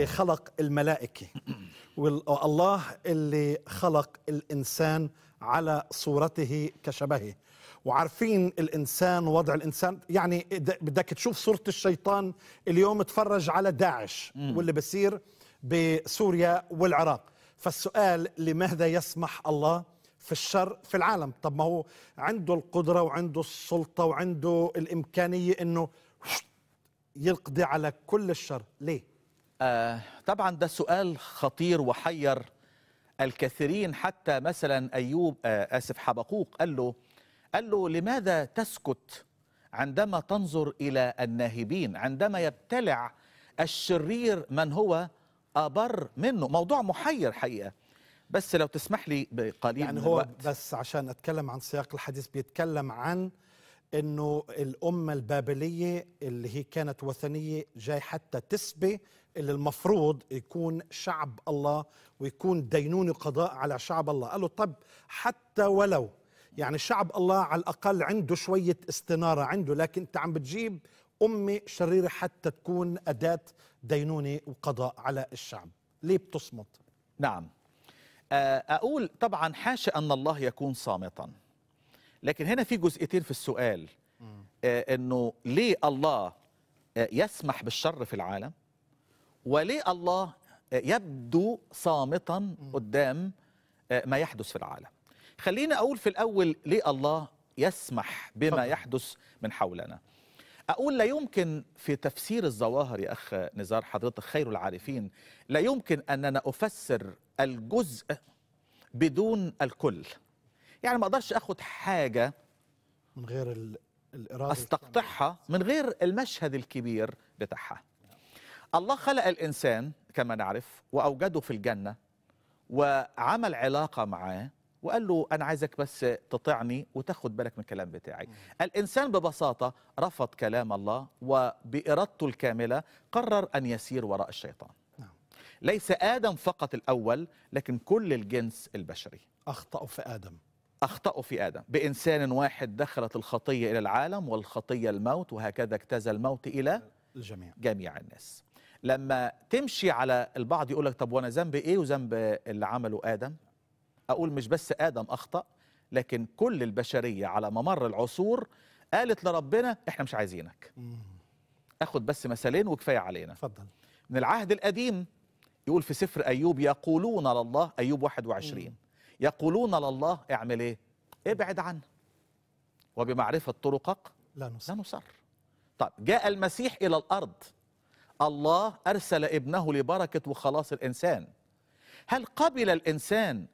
اللي خلق الملائكة والله اللي خلق الإنسان على صورته كشبهه وعارفين الانسان وضع الانسان يعني بدك تشوف صوره الشيطان اليوم تفرج على داعش واللي بصير بسوريا والعراق فالسؤال لماذا يسمح الله في الشر في العالم طب ما هو عنده القدره وعنده السلطه وعنده الامكانيه انه يقضي على كل الشر ليه آه طبعا ده سؤال خطير وحير الكثيرين حتى مثلا ايوب آه اسف حبقوق قال له قال له لماذا تسكت عندما تنظر الى الناهبين عندما يبتلع الشرير من هو ابر منه موضوع محير حقيقه بس لو تسمح لي بقليل يعني من هو الوقت. بس عشان اتكلم عن سياق الحديث بيتكلم عن انه الامه البابليه اللي هي كانت وثنيه جاي حتى تسبي اللي المفروض يكون شعب الله ويكون دينون قضاء على شعب الله قالوا طب حتى ولو يعني شعب الله على الاقل عنده شويه استناره عنده لكن انت عم بتجيب امه شريره حتى تكون اداه دينونه وقضاء على الشعب ليه بتصمت نعم آه، اقول طبعا حاشا ان الله يكون صامتا لكن هنا في جزئيتين في السؤال آه، انه ليه الله آه، يسمح بالشر في العالم وليه الله آه، يبدو صامتا قدام ما يحدث في العالم خلينا اقول في الاول ليه الله يسمح بما يحدث من حولنا اقول لا يمكن في تفسير الظواهر يا اخ نزار حضرتك خير العارفين لا يمكن اننا افسر الجزء بدون الكل يعني ما اقدرش اخد حاجه من غير الاراده استقطعها من غير المشهد الكبير بتاعها الله خلق الانسان كما نعرف واوجده في الجنه وعمل علاقه معاه وقال له انا عايزك بس تطعني وتاخد بالك من الكلام بتاعي الانسان ببساطه رفض كلام الله وبارادته الكامله قرر ان يسير وراء الشيطان نعم. ليس ادم فقط الاول لكن كل الجنس البشري اخطاوا في ادم أخطأوا في آدم بإنسان واحد دخلت الخطية إلى العالم والخطية الموت وهكذا اجتاز الموت إلى الجميع جميع الناس لما تمشي على البعض يقول لك طب وانا ذنب ايه وذنب اللي عمله ادم اقول مش بس ادم اخطا لكن كل البشريه على ممر العصور قالت لربنا احنا مش عايزينك اخد بس مثالين وكفايه علينا اتفضل من العهد القديم يقول في سفر ايوب يقولون لله ايوب 21 يقولون لله اعمل ايه ابعد عنه وبمعرفة طرقك لا نصر, لا نصر. طب جاء المسيح إلى الأرض الله أرسل ابنه لبركة وخلاص الإنسان هل قبل الإنسان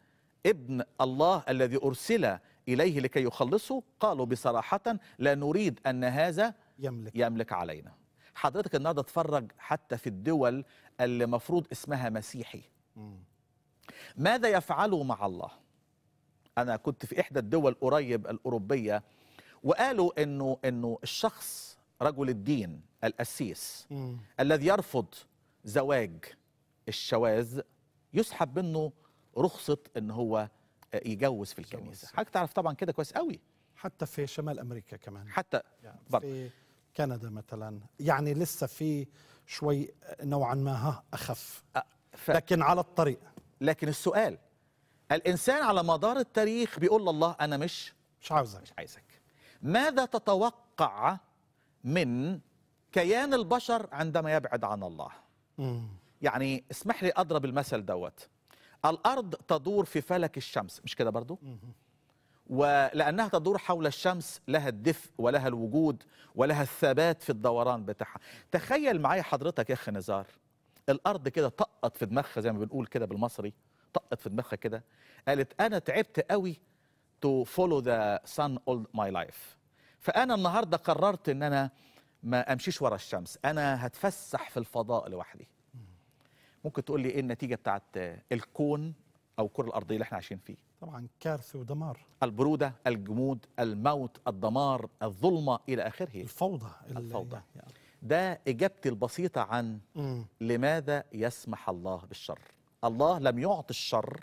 ابن الله الذي أرسل إليه لكي يخلصه قالوا بصراحة لا نريد أن هذا يملك, يملك علينا حضرتك النهاردة تفرج حتى في الدول اللي مفروض اسمها مسيحي م. ماذا يفعلوا مع الله أنا كنت في إحدى الدول قريب الأوروبية وقالوا إنه إنه الشخص رجل الدين القسيس الذي يرفض زواج الشواذ يسحب منه رخصة إن هو يجوز في الكنيسة حضرتك تعرف طبعا كده كويس قوي حتى في شمال أمريكا كمان حتى يعني في كندا مثلا يعني لسه في شوي نوعا ما ها أخف ف... لكن على الطريق لكن السؤال الإنسان على مدار التاريخ بيقول الله أنا مش مش عاوزك مش عايزك ماذا تتوقع من كيان البشر عندما يبعد عن الله مم. يعني اسمح لي أضرب المثل دوت الأرض تدور في فلك الشمس مش كده برضو مم. ولأنها تدور حول الشمس لها الدفء ولها الوجود ولها الثبات في الدوران بتاعها تخيل معايا حضرتك يا أخي نزار الارض كده طقت في دماغها زي ما بنقول كده بالمصري طقت في دماغها كده قالت انا تعبت قوي تو فولو ذا sun all ماي لايف فانا النهارده قررت ان انا ما امشيش ورا الشمس انا هتفسح في الفضاء لوحدي ممكن تقول لي ايه النتيجه بتاعت الكون او الكره الارضيه اللي احنا عايشين فيه طبعا كارثه ودمار البروده الجمود الموت الدمار الظلمه الى اخره الفوضى الفوضى يعني. ده إجابتي البسيطة عن لماذا يسمح الله بالشر الله لم يعطي الشر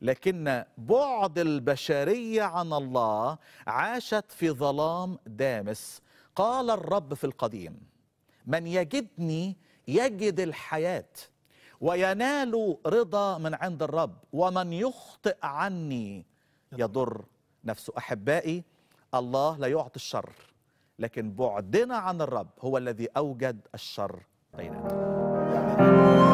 لكن بعد البشرية عن الله عاشت في ظلام دامس قال الرب في القديم من يجدني يجد الحياة وينال رضا من عند الرب ومن يخطئ عني يضر نفسه أحبائي الله لا يعطي الشر لكن بعدنا عن الرب هو الذي أوجد الشر بيننا